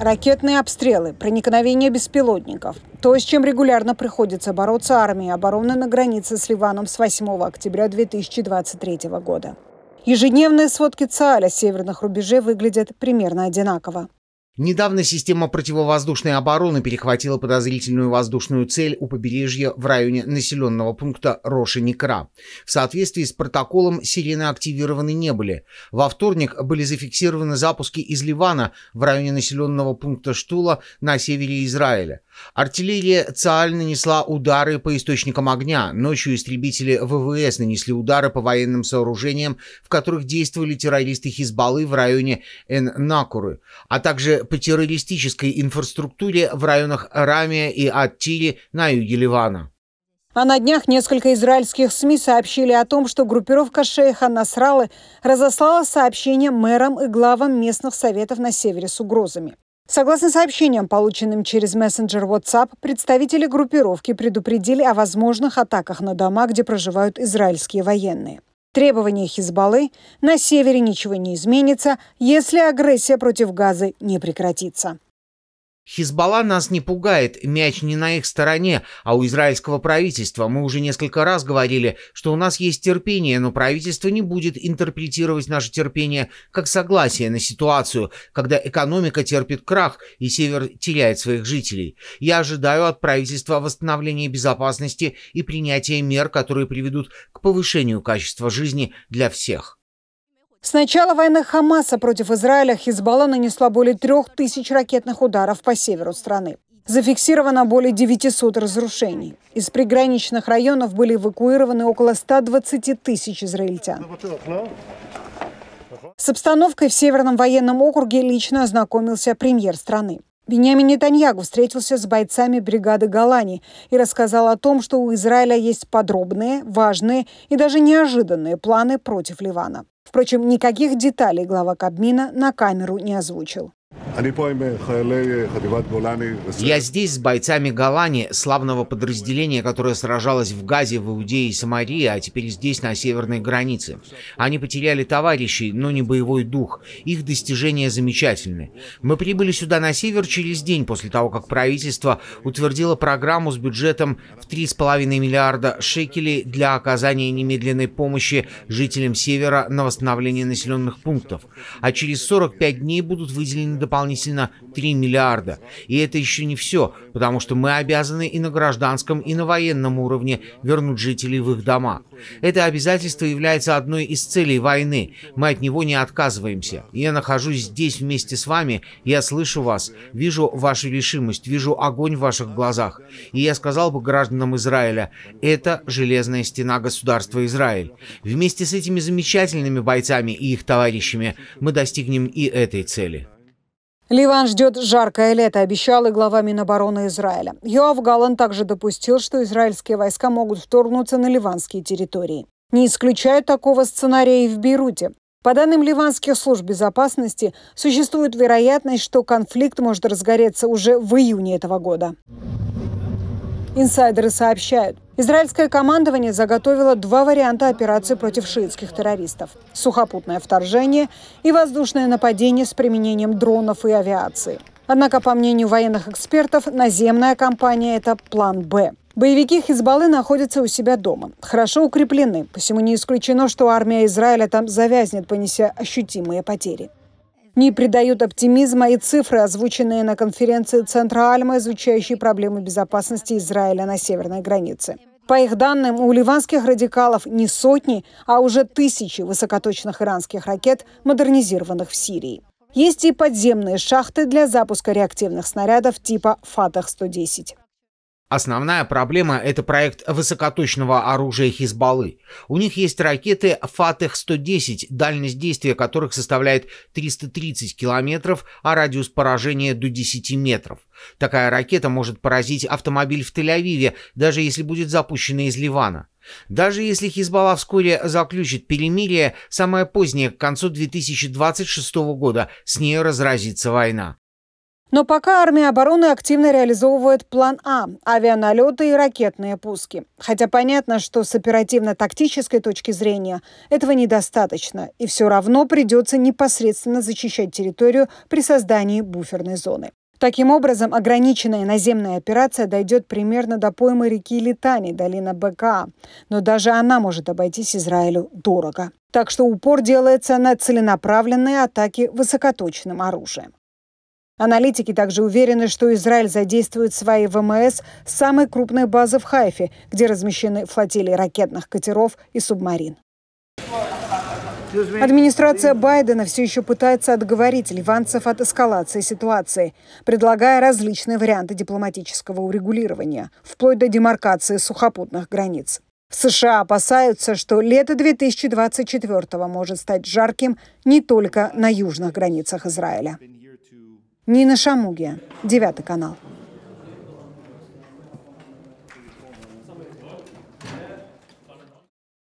Ракетные обстрелы, проникновение беспилотников. То, с чем регулярно приходится бороться армии обороны на границе с Ливаном с 8 октября 2023 года. Ежедневные сводки ЦААля северных рубежей выглядят примерно одинаково. Недавно система противовоздушной обороны перехватила подозрительную воздушную цель у побережья в районе населенного пункта Роши-Некра. В соответствии с протоколом сирены активированы не были. Во вторник были зафиксированы запуски из Ливана в районе населенного пункта Штула на севере Израиля. Артиллерия ЦАЛЬ нанесла удары по источникам огня. Ночью истребители ВВС нанесли удары по военным сооружениям, в которых действовали террористы Хизбаллы в районе Эн-Накуры, а также по террористической инфраструктуре в районах Рамия и Аттили на юге Ливана. А на днях несколько израильских СМИ сообщили о том, что группировка шейха Насралы разослала сообщение мэрам и главам местных советов на севере с угрозами. Согласно сообщениям, полученным через мессенджер WhatsApp, представители группировки предупредили о возможных атаках на дома, где проживают израильские военные. Требования Хизбаллы – на севере ничего не изменится, если агрессия против Газы не прекратится. Хизбалла нас не пугает, мяч не на их стороне, а у израильского правительства. Мы уже несколько раз говорили, что у нас есть терпение, но правительство не будет интерпретировать наше терпение как согласие на ситуацию, когда экономика терпит крах и север теряет своих жителей. Я ожидаю от правительства восстановления безопасности и принятия мер, которые приведут к повышению качества жизни для всех. С начала войны Хамаса против Израиля Хизбалла нанесла более трех тысяч ракетных ударов по северу страны. Зафиксировано более 900 разрушений. Из приграничных районов были эвакуированы около 120 тысяч израильтян. С обстановкой в Северном военном округе лично ознакомился премьер страны. Беньямин Нетаньягу встретился с бойцами бригады Галани и рассказал о том, что у Израиля есть подробные, важные и даже неожиданные планы против Ливана. Впрочем, никаких деталей глава Кабмина на камеру не озвучил. Э, э, э, Я здесь с бойцами Голани, славного подразделения, которое сражалось в Газе, в Иудее и Самарии, а теперь здесь, на северной границе. Они потеряли товарищей, но не боевой дух. Их достижения замечательны. Мы прибыли сюда на север через день после того, как правительство утвердило программу с бюджетом в 3,5 миллиарда шекелей для оказания немедленной помощи жителям севера на восстановление населенных пунктов. А через 45 дней будут выделены дополнительные дополнительно 3 миллиарда. И это еще не все, потому что мы обязаны и на гражданском, и на военном уровне вернуть жителей в их дома. Это обязательство является одной из целей войны. Мы от него не отказываемся. Я нахожусь здесь вместе с вами, я слышу вас, вижу вашу решимость, вижу огонь в ваших глазах. И я сказал бы гражданам Израиля, это железная стена государства Израиль. Вместе с этими замечательными бойцами и их товарищами мы достигнем и этой цели. Ливан ждет жаркое лето, обещал и глава Минобороны Израиля. Йоав Галан также допустил, что израильские войска могут вторгнуться на ливанские территории. Не исключают такого сценария и в Бейруте. По данным ливанских служб безопасности, существует вероятность, что конфликт может разгореться уже в июне этого года. Инсайдеры сообщают, израильское командование заготовило два варианта операции против шиитских террористов – сухопутное вторжение и воздушное нападение с применением дронов и авиации. Однако, по мнению военных экспертов, наземная кампания – это план «Б». Боевики Хизбаллы находятся у себя дома, хорошо укреплены, посему не исключено, что армия Израиля там завязнет, понеся ощутимые потери. Не придают оптимизма и цифры, озвученные на конференции Центра Альма, изучающей проблемы безопасности Израиля на северной границе. По их данным, у ливанских радикалов не сотни, а уже тысячи высокоточных иранских ракет, модернизированных в Сирии. Есть и подземные шахты для запуска реактивных снарядов типа «Фатах-110». Основная проблема – это проект высокоточного оружия Хизбаллы. У них есть ракеты «Фатех-110», дальность действия которых составляет 330 километров, а радиус поражения до 10 метров. Такая ракета может поразить автомобиль в Тель-Авиве, даже если будет запущена из Ливана. Даже если Хизбалла вскоре заключит перемирие, самое позднее, к концу 2026 года, с ней разразится война. Но пока армия обороны активно реализовывает план А – авианалеты и ракетные пуски. Хотя понятно, что с оперативно-тактической точки зрения этого недостаточно, и все равно придется непосредственно зачищать территорию при создании буферной зоны. Таким образом, ограниченная наземная операция дойдет примерно до поймы реки Литани, долина БКА. Но даже она может обойтись Израилю дорого. Так что упор делается на целенаправленные атаки высокоточным оружием. Аналитики также уверены, что Израиль задействует свои ВМС с самой крупной базы в Хайфе, где размещены флотилии ракетных катеров и субмарин. Администрация Байдена все еще пытается отговорить ливанцев от эскалации ситуации, предлагая различные варианты дипломатического урегулирования, вплоть до демаркации сухопутных границ. В США опасаются, что лето 2024 может стать жарким не только на южных границах Израиля. Нина Шамуги, девятый канал.